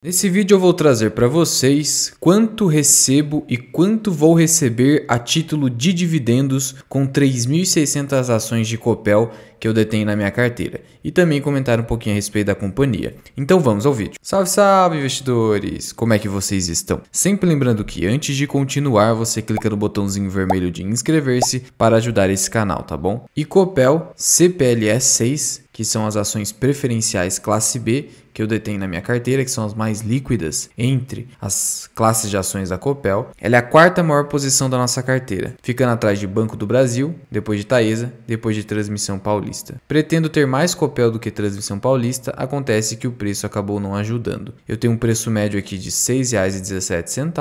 Nesse vídeo eu vou trazer para vocês quanto recebo e quanto vou receber a título de dividendos com 3.600 ações de Copel que eu detenho na minha carteira e também comentar um pouquinho a respeito da companhia. Então vamos ao vídeo. Salve, salve investidores! Como é que vocês estão? Sempre lembrando que antes de continuar você clica no botãozinho vermelho de inscrever-se para ajudar esse canal, tá bom? E Copel CPLS 6 que são as ações preferenciais classe B que eu detenho na minha carteira, que são as mais líquidas entre as classes de ações da Copel, ela é a quarta maior posição da nossa carteira, ficando atrás de Banco do Brasil, depois de Taesa, depois de Transmissão Paulista. Pretendo ter mais Copel do que Transmissão Paulista, acontece que o preço acabou não ajudando. Eu tenho um preço médio aqui de R$ 6,17,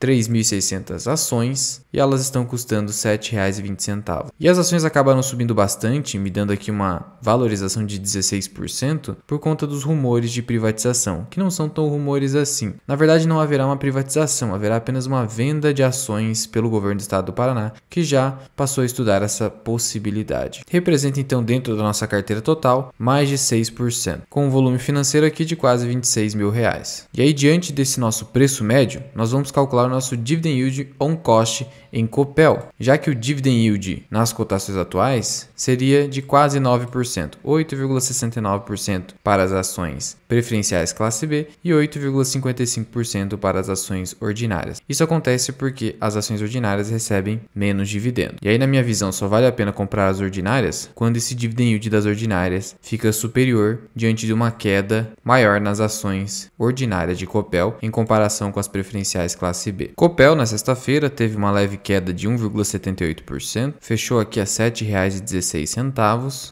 3.600 ações e elas estão custando R$ 7,20. E as ações acabaram subindo bastante, me dando aqui uma valorização de 16% por conta dos rumores de privatização, que não são tão rumores assim. Na verdade, não haverá uma privatização, haverá apenas uma venda de ações pelo governo do estado do Paraná, que já passou a estudar essa possibilidade. Representa então dentro da nossa carteira total mais de 6%, com um volume financeiro aqui de quase 26 mil reais. E aí, diante desse nosso preço médio, nós vamos calcular o nosso dividend yield on cost em Copel, já que o dividend yield nas cotações atuais seria de quase 9%, 8,69% para as ações preferenciais classe B e 8,55% para as ações ordinárias. Isso acontece porque as ações ordinárias recebem menos dividendo. E aí, na minha visão, só vale a pena comprar as ordinárias quando esse dividend yield das ordinárias fica superior diante de uma queda maior nas ações ordinárias de Copel em comparação com as preferenciais classe B. Copel, na sexta-feira, teve uma leve queda de 1,78%, fechou aqui a R$ 7,16.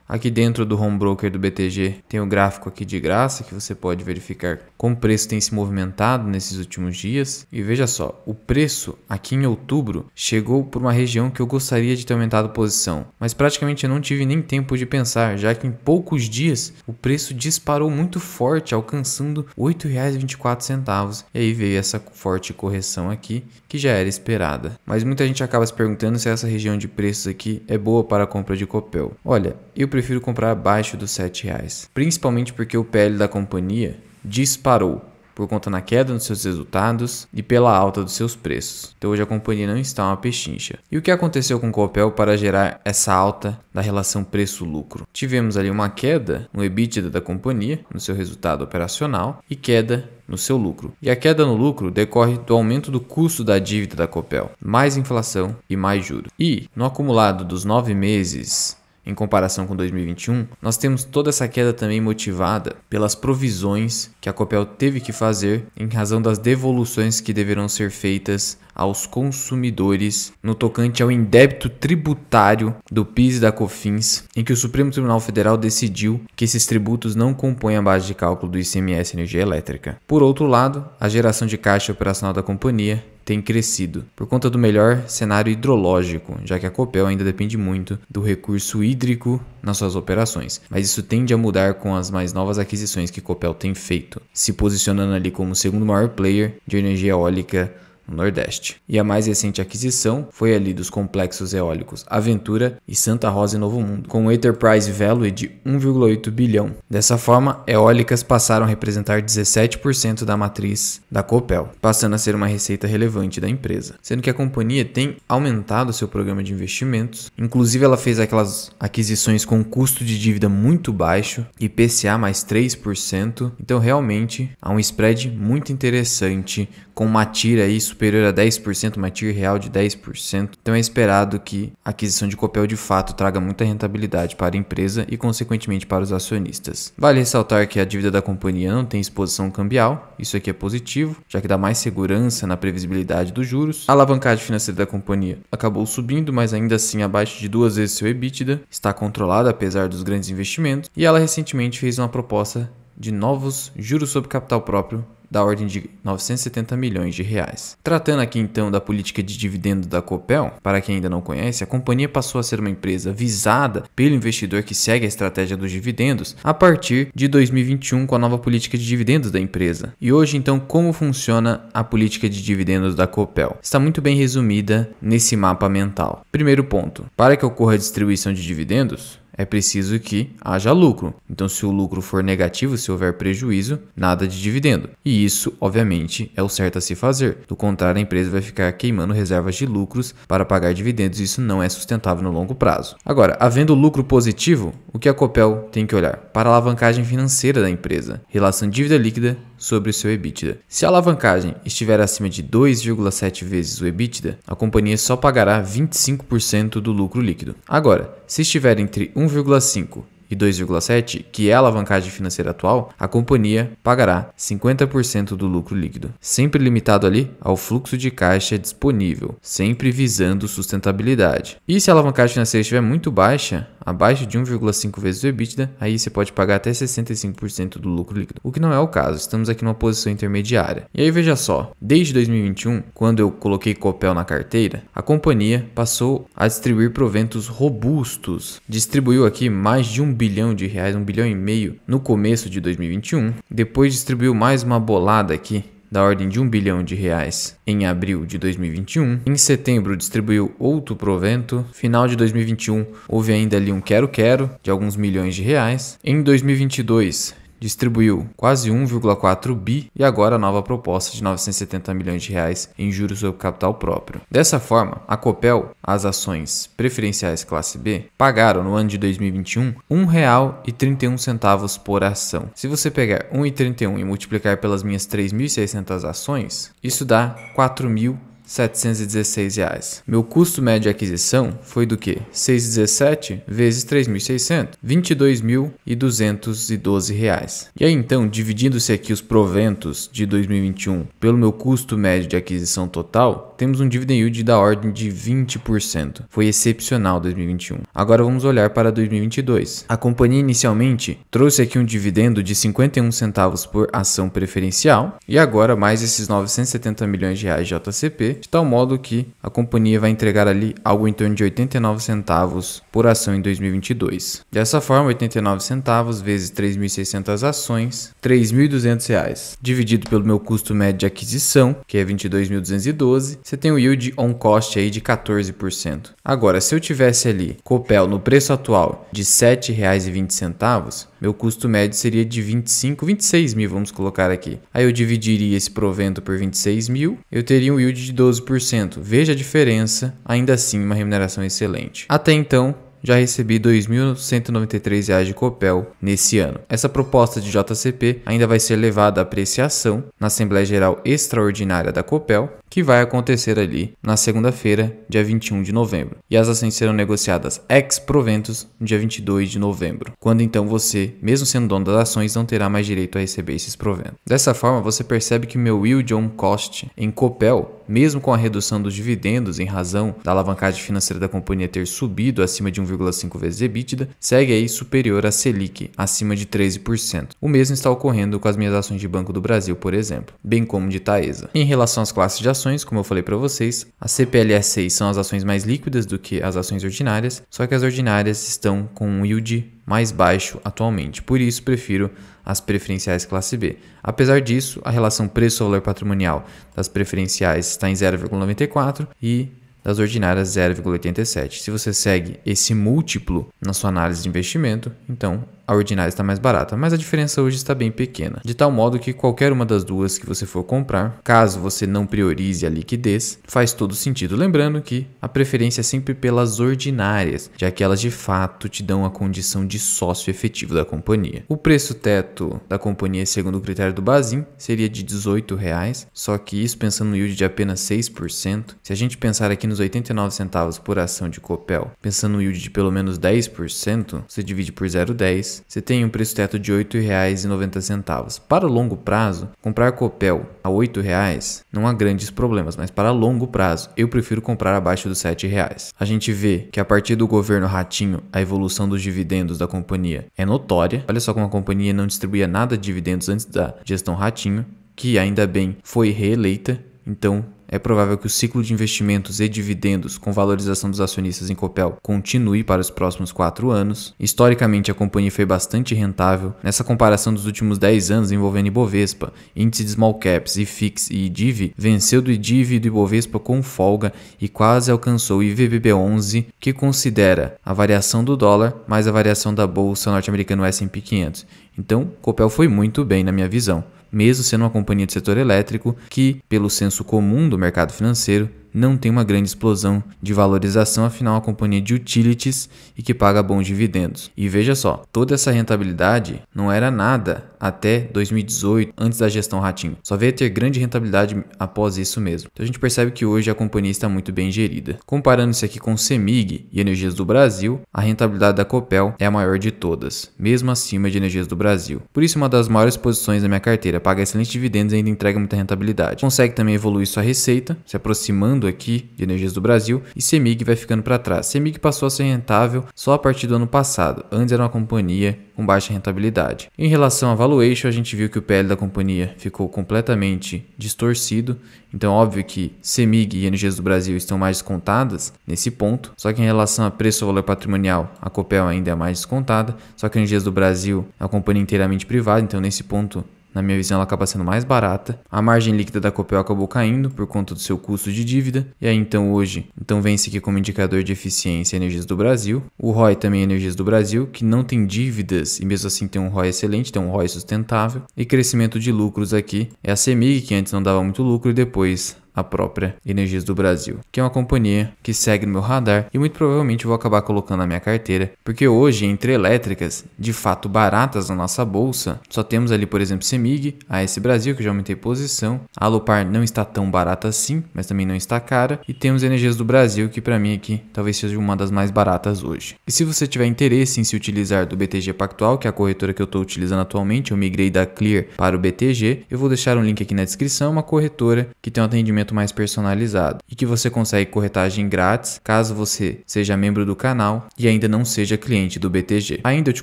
Aqui dentro do home broker do BTG tem o gráfico aqui de graça que você você pode verificar como o preço tem se movimentado nesses últimos dias. E veja só, o preço aqui em outubro chegou por uma região que eu gostaria de ter aumentado posição, mas praticamente eu não tive nem tempo de pensar, já que em poucos dias o preço disparou muito forte, alcançando R$ 8,24. E aí veio essa forte correção aqui, que já era esperada. Mas muita gente acaba se perguntando se essa região de preços aqui é boa para a compra de Copel. Olha, eu prefiro comprar abaixo dos R$ 7,00, principalmente porque o PL da companhia companhia disparou por conta da queda nos seus resultados e pela alta dos seus preços. Então hoje a companhia não está uma pechincha. E o que aconteceu com o Copel para gerar essa alta da relação preço-lucro? Tivemos ali uma queda no EBITDA da companhia, no seu resultado operacional, e queda no seu lucro. E a queda no lucro decorre do aumento do custo da dívida da Copel, mais inflação e mais juros. E no acumulado dos nove meses em comparação com 2021, nós temos toda essa queda também motivada pelas provisões que a Copel teve que fazer em razão das devoluções que deverão ser feitas aos consumidores no tocante ao indébito tributário do PIS e da COFINS, em que o Supremo Tribunal Federal decidiu que esses tributos não compõem a base de cálculo do ICMS energia elétrica. Por outro lado, a geração de caixa operacional da companhia tem crescido, por conta do melhor cenário hidrológico, já que a Copel ainda depende muito do recurso hídrico nas suas operações, mas isso tende a mudar com as mais novas aquisições que Copel tem feito, se posicionando ali como o segundo maior player de energia eólica no Nordeste. E a mais recente aquisição foi ali dos complexos eólicos Aventura e Santa Rosa e Novo Mundo, com um enterprise value de 1,8 bilhão. Dessa forma, eólicas passaram a representar 17% da matriz da Copel, passando a ser uma receita relevante da empresa, sendo que a companhia tem aumentado seu programa de investimentos, inclusive ela fez aquelas aquisições com custo de dívida muito baixo, PCA mais 3%, então realmente há um spread muito interessante com uma tira isso superior a 10%, uma TIR real de 10%, então é esperado que a aquisição de Copel de fato traga muita rentabilidade para a empresa e, consequentemente, para os acionistas. Vale ressaltar que a dívida da companhia não tem exposição cambial, isso aqui é positivo, já que dá mais segurança na previsibilidade dos juros. A alavancagem financeira da companhia acabou subindo, mas ainda assim abaixo de duas vezes seu EBITDA, está controlada apesar dos grandes investimentos, e ela recentemente fez uma proposta de novos juros sobre capital próprio da ordem de 970 milhões de reais. Tratando aqui então da política de dividendo da Copel, para quem ainda não conhece, a companhia passou a ser uma empresa visada pelo investidor que segue a estratégia dos dividendos a partir de 2021 com a nova política de dividendos da empresa. E hoje então como funciona a política de dividendos da Copel? Está muito bem resumida nesse mapa mental. Primeiro ponto: para que ocorra a distribuição de dividendos, é preciso que haja lucro. Então, se o lucro for negativo, se houver prejuízo, nada de dividendo. E isso, obviamente, é o certo a se fazer. Do contrário, a empresa vai ficar queimando reservas de lucros para pagar dividendos e isso não é sustentável no longo prazo. Agora, havendo lucro positivo, o que a Copel tem que olhar? Para a alavancagem financeira da empresa, relação dívida líquida sobre o seu EBITDA. Se a alavancagem estiver acima de 2,7 vezes o EBITDA, a companhia só pagará 25% do lucro líquido. Agora, se estiver entre 1,5 e 2,7, que é a alavancagem financeira atual, a companhia pagará 50% do lucro líquido, sempre limitado ali ao fluxo de caixa disponível, sempre visando sustentabilidade. E se a alavancagem financeira estiver muito baixa, abaixo de 1,5 vezes o EBITDA, aí você pode pagar até 65% do lucro líquido, o que não é o caso, estamos aqui numa posição intermediária. E aí veja só, desde 2021, quando eu coloquei Copel na carteira, a companhia passou a distribuir proventos robustos, distribuiu aqui mais de 1 bilhão de reais, um bilhão e meio no começo de 2021. Depois distribuiu mais uma bolada aqui da ordem de um bilhão de reais em abril de 2021. Em setembro distribuiu outro provento. Final de 2021 houve ainda ali um quero quero de alguns milhões de reais. Em 2022 distribuiu quase 1,4 bi e agora a nova proposta de 970 milhões de reais em juros sobre capital próprio. Dessa forma, a Copel, as ações preferenciais classe B, pagaram no ano de 2021 R$ 1,31 por ação. Se você pegar R$ 1,31 e multiplicar pelas minhas 3.600 ações, isso dá 4.000 716 reais. Meu custo médio de aquisição foi do que? 617 vezes 3.600, 22.212 reais. E aí então, dividindo-se aqui os proventos de 2021 pelo meu custo médio de aquisição total, temos um dividend yield da ordem de 20%. Foi excepcional 2021. Agora vamos olhar para 2022. A companhia inicialmente trouxe aqui um dividendo de 51 centavos por ação preferencial e agora mais esses 970 milhões de reais de JCP de tal modo que a companhia vai entregar ali algo em torno de 89 centavos por ação em 2022. Dessa forma, 89 centavos vezes 3.600 ações, 3.200 reais. Dividido pelo meu custo médio de aquisição, que é 22.212, você tem o um yield on cost aí de 14%. Agora, se eu tivesse ali Copel no preço atual de R$ 7,20, meu custo médio seria de 25, 26 mil, vamos colocar aqui. Aí eu dividiria esse provento por 26 mil, eu teria um yield de 12%. Veja a diferença, ainda assim uma remuneração excelente. Até então, já recebi R$ 2.193 de Copel nesse ano. Essa proposta de JCP ainda vai ser levada à apreciação na Assembleia Geral Extraordinária da Copel, que vai acontecer ali na segunda-feira, dia 21 de novembro. E as ações serão negociadas ex proventos no dia 22 de novembro, quando então você, mesmo sendo dono das ações, não terá mais direito a receber esses proventos. Dessa forma, você percebe que meu yield on cost em Copel, mesmo com a redução dos dividendos em razão da alavancagem financeira da companhia ter subido acima de 1,5 vezes EBITDA, segue aí superior à Selic, acima de 13%. O mesmo está ocorrendo com as minhas ações de Banco do Brasil, por exemplo, bem como de Taesa. Em relação às classes de ações, ações, como eu falei para vocês, as CPLS 6 são as ações mais líquidas do que as ações ordinárias, só que as ordinárias estão com um yield mais baixo atualmente. Por isso, prefiro as preferenciais classe B. Apesar disso, a relação preço-valor patrimonial das preferenciais está em 0,94 e das ordinárias 0,87. Se você segue esse múltiplo na sua análise de investimento, então a ordinária está mais barata, mas a diferença hoje está bem pequena, de tal modo que qualquer uma das duas que você for comprar, caso você não priorize a liquidez, faz todo sentido. Lembrando que a preferência é sempre pelas ordinárias, já que elas de fato te dão a condição de sócio efetivo da companhia. O preço teto da companhia, segundo o critério do Basim seria de R$18,00, só que isso pensando no yield de apenas 6%. Se a gente pensar aqui nos 89 centavos por ação de Copel, pensando no yield de pelo menos 10%, você divide por 0,10 você tem um preço teto de R$ 8,90. Para longo prazo, comprar Copel a R$ 8,00 não há grandes problemas, mas para longo prazo, eu prefiro comprar abaixo dos R$ 7,00. A gente vê que a partir do governo Ratinho, a evolução dos dividendos da companhia é notória. Olha só como a companhia não distribuía nada de dividendos antes da gestão Ratinho, que ainda bem foi reeleita. Então, é provável que o ciclo de investimentos e dividendos com valorização dos acionistas em Copel continue para os próximos quatro anos. Historicamente, a companhia foi bastante rentável. Nessa comparação dos últimos 10 anos envolvendo Ibovespa, índice de small caps, IFIX e IDIV, venceu do IDIV e do Ibovespa com folga e quase alcançou o IVBB11, que considera a variação do dólar mais a variação da bolsa norte-americana S&P 500 então, Copel foi muito bem na minha visão, mesmo sendo uma companhia de setor elétrico que, pelo senso comum do mercado financeiro, não tem uma grande explosão de valorização, afinal, é uma companhia de utilities e que paga bons dividendos. E veja só, toda essa rentabilidade não era nada até 2018, antes da gestão Ratinho. Só veio ter grande rentabilidade após isso mesmo. Então a gente percebe que hoje a companhia está muito bem gerida. Comparando-se aqui com Semig e Energias do Brasil, a rentabilidade da Copel é a maior de todas, mesmo acima de Energias do Brasil. Por isso, uma das maiores posições da minha carteira, paga excelentes dividendos e ainda entrega muita rentabilidade. Consegue também evoluir sua receita, se aproximando aqui de energias do Brasil e CEMIG vai ficando para trás. CEMIG passou a ser rentável só a partir do ano passado, antes era uma companhia com baixa rentabilidade. Em relação a valuation, a gente viu que o PL da companhia ficou completamente distorcido, então óbvio que CEMIG e energias do Brasil estão mais descontadas nesse ponto, só que em relação a preço ou valor patrimonial, a Copel ainda é mais descontada, só que energias do Brasil é uma companhia inteiramente privada, então nesse ponto na minha visão, ela acaba sendo mais barata. A margem líquida da Copel acabou caindo por conta do seu custo de dívida. E aí, então, hoje, então vence aqui como indicador de eficiência Energias do Brasil. O ROI também é Energias do Brasil, que não tem dívidas e mesmo assim tem um ROI excelente, tem um ROI sustentável. E crescimento de lucros aqui é a CEMIG, que antes não dava muito lucro e depois a própria Energias do Brasil, que é uma companhia que segue no meu radar e muito provavelmente vou acabar colocando na minha carteira, porque hoje, entre elétricas de fato baratas na nossa bolsa, só temos ali, por exemplo, Semig, AS Brasil, que já aumentei posição, a Alupar não está tão barata assim, mas também não está cara, e temos Energias do Brasil, que para mim aqui talvez seja uma das mais baratas hoje. E se você tiver interesse em se utilizar do BTG Pactual, que é a corretora que eu estou utilizando atualmente, eu migrei da Clear para o BTG, eu vou deixar um link aqui na descrição, uma corretora que tem um atendimento atendimento mais personalizado e que você consegue corretagem grátis caso você seja membro do canal e ainda não seja cliente do BTG. Ainda eu te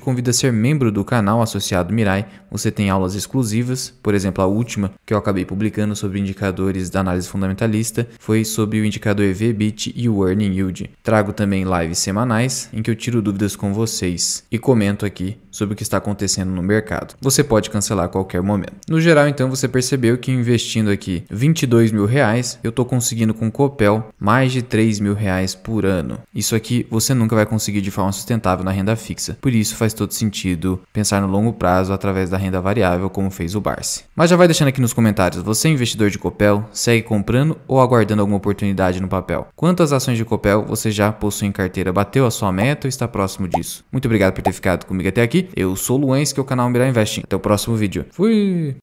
convido a ser membro do canal associado Mirai, você tem aulas exclusivas, por exemplo, a última que eu acabei publicando sobre indicadores da análise fundamentalista foi sobre o indicador EVBIT e o Earning Yield. Trago também lives semanais em que eu tiro dúvidas com vocês e comento aqui sobre o que está acontecendo no mercado. Você pode cancelar a qualquer momento. No geral, então, você percebeu que investindo aqui 22 mil reais reais, eu tô conseguindo com Copel mais de 3 mil reais por ano. Isso aqui você nunca vai conseguir de forma sustentável na renda fixa, por isso faz todo sentido pensar no longo prazo através da renda variável como fez o Barsi. Mas já vai deixando aqui nos comentários, você é investidor de Copel, segue comprando ou aguardando alguma oportunidade no papel? Quantas ações de Copel você já possui em carteira? Bateu a sua meta ou está próximo disso? Muito obrigado por ter ficado comigo até aqui. Eu sou o Luens, que é o canal Mirar Investing. Até o próximo vídeo. Fui!